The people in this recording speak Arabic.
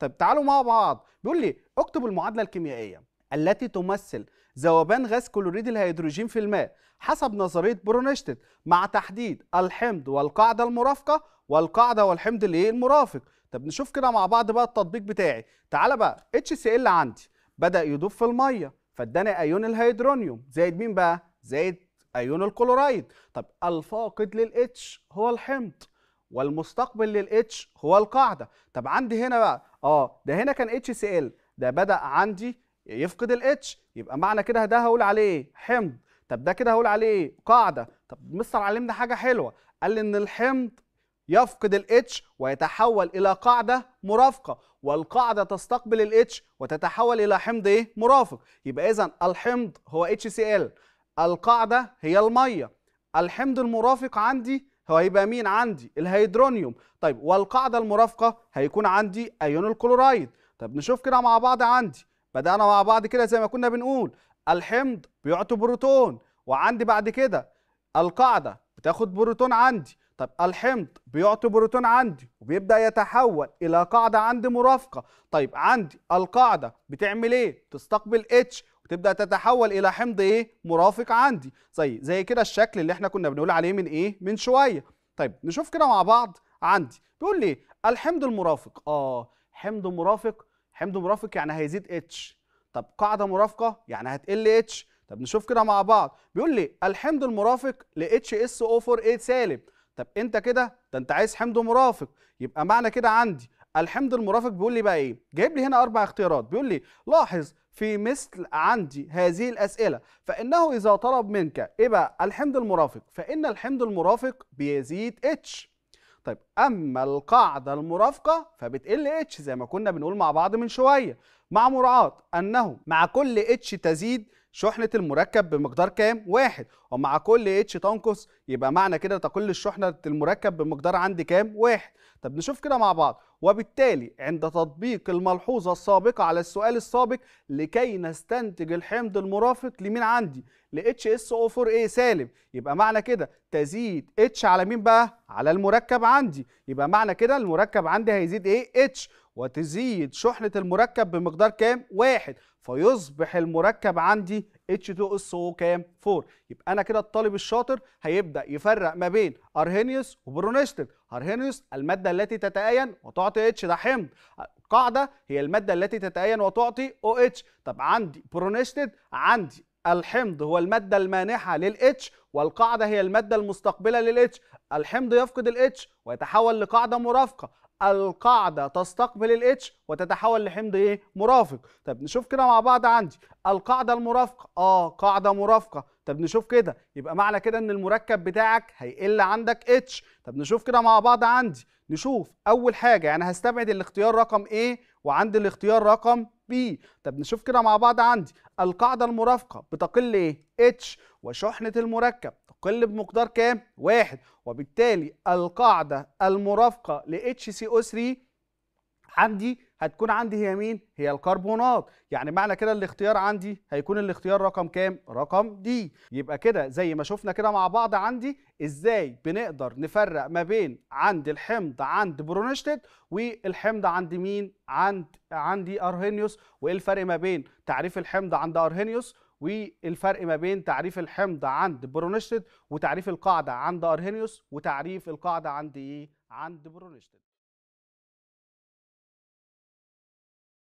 طب تعالوا مع بعض بيقول لي اكتب المعادله الكيميائيه التي تمثل ذوبان غاز كلوريد الهيدروجين في الماء حسب نظريه برونشتت مع تحديد الحمض والقاعده المرافقه والقاعده والحمض اللي ايه المرافق طب نشوف كده مع بعض بقى التطبيق بتاعي تعالى بقى HCl عندي بدا يدوب في الميه فاداني ايون الهيدرونيوم زائد مين بقى زائد ايون الكلورايد طب الفاقد للاتش هو الحمض والمستقبل للاتش هو القاعده طب عندي هنا بقى اه ده هنا كان اتش سي ال ده بدا عندي يفقد الاتش يبقى معنى كده ده هقول عليه حمض طب ده كده هقول عليه قاعده طب مستر علمنا حاجه حلوه قال ان الحمض يفقد الاتش ويتحول الى قاعده مرافقه والقاعده تستقبل الاتش وتتحول الى حمض ايه مرافق يبقى اذا الحمض هو اتش سي ال القاعده هي الميه الحمض المرافق عندي هو هيبقى مين عندي الهيدرونيوم طيب والقاعده المرافقه هيكون عندي ايون الكلورايد طب نشوف كده مع بعض عندي بدانا مع بعض كده زي ما كنا بنقول الحمض بيعطي بروتون وعندي بعد كده القاعده بتاخد بروتون عندي طب الحمض بيعطي بروتون عندي وبيبدا يتحول الى قاعده عندي مرافقه طيب عندي القاعده بتعمل ايه تستقبل اتش تبدا تتحول الى حمض ايه مرافق عندي زي زي كده الشكل اللي احنا كنا بنقول عليه من ايه من شويه طيب نشوف كده مع بعض عندي بيقول لي الحمض المرافق اه حمض مرافق حمض مرافق يعني هيزيد اتش طب قاعده مرافقه يعني هتقل اتش طب نشوف كده مع بعض بيقول لي الحمض المرافق ل HSO4A سالب طب انت كده ده انت عايز حمض مرافق يبقى معنى كده عندي الحمض المرافق بيقول لي بقى ايه جايب لي هنا اربع اختيارات بيقول لي لاحظ في مثل عندي هذه الاسئله فانه اذا طلب منك ايه بقى الحمض المرافق فان الحمض المرافق بيزيد اتش طيب اما القاعده المرافقه فبتقل اتش زي ما كنا بنقول مع بعض من شويه مع مراعاه انه مع كل اتش تزيد شحنة المركب بمقدار كام؟ واحد ومع كل اتش تنقص يبقى معنى كده تقل شحنة المركب بمقدار عندي كام؟ واحد طب نشوف كده مع بعض وبالتالي عند تطبيق الملحوظة السابقة على السؤال السابق لكي نستنتج الحمض المرافق لمين عندي ل HSO4A سالب يبقى معنى كده تزيد H على مين بقى على المركب عندي يبقى معنى كده المركب عندي هيزيد ايه H وتزيد شحنة المركب بمقدار كام واحد فيصبح المركب عندي H2SO كام 4 يبقى انا كده الطالب الشاطر هيبدا يفرق ما بين ارهينيوس وبرونيستين ارهينيوس الماده التي تتاين وتعطي اتش ده حمض القاعدة هي الماده التي تتاين وتعطي او اتش طب عندي برونيستين عندي الحمض هو الماده المانحه للاتش والقاعده هي الماده المستقبله للاتش الحمض يفقد الاتش ويتحول لقاعده مرافقه القاعدة تستقبل الاتش وتتحول لحمض ايه مرافق طب نشوف كده مع بعض عندي القاعدة المرافقة اه قاعدة مرافقة طب نشوف كده يبقى معنى كده ان المركب بتاعك هيقل عندك اتش طب نشوف كده مع بعض عندي نشوف اول حاجة يعني هستبعد الاختيار رقم A وعندي الاختيار رقم B طب نشوف كده مع بعض عندي القاعدة المرافقة بتقل ايه اتش وشحنة المركب كل بمقدار كام؟ واحد وبالتالي القاعدة المرافقة ل HCO3 عندي هتكون عندي هي مين؟ هي الكربونات، يعني معنى كده الاختيار عندي هيكون الاختيار رقم كام؟ رقم دي، يبقى كده زي ما شفنا كده مع بعض عندي ازاي بنقدر نفرق ما بين عند الحمض عند برونشتت والحمض عند مين؟ عند عندي ارهينيوس، وايه الفرق ما بين تعريف الحمض عند ارهينيوس والفرق ما بين تعريف الحمض عند برونشتد وتعريف القاعده عند ارهينيوس وتعريف القاعده عند ايه عند برونشتد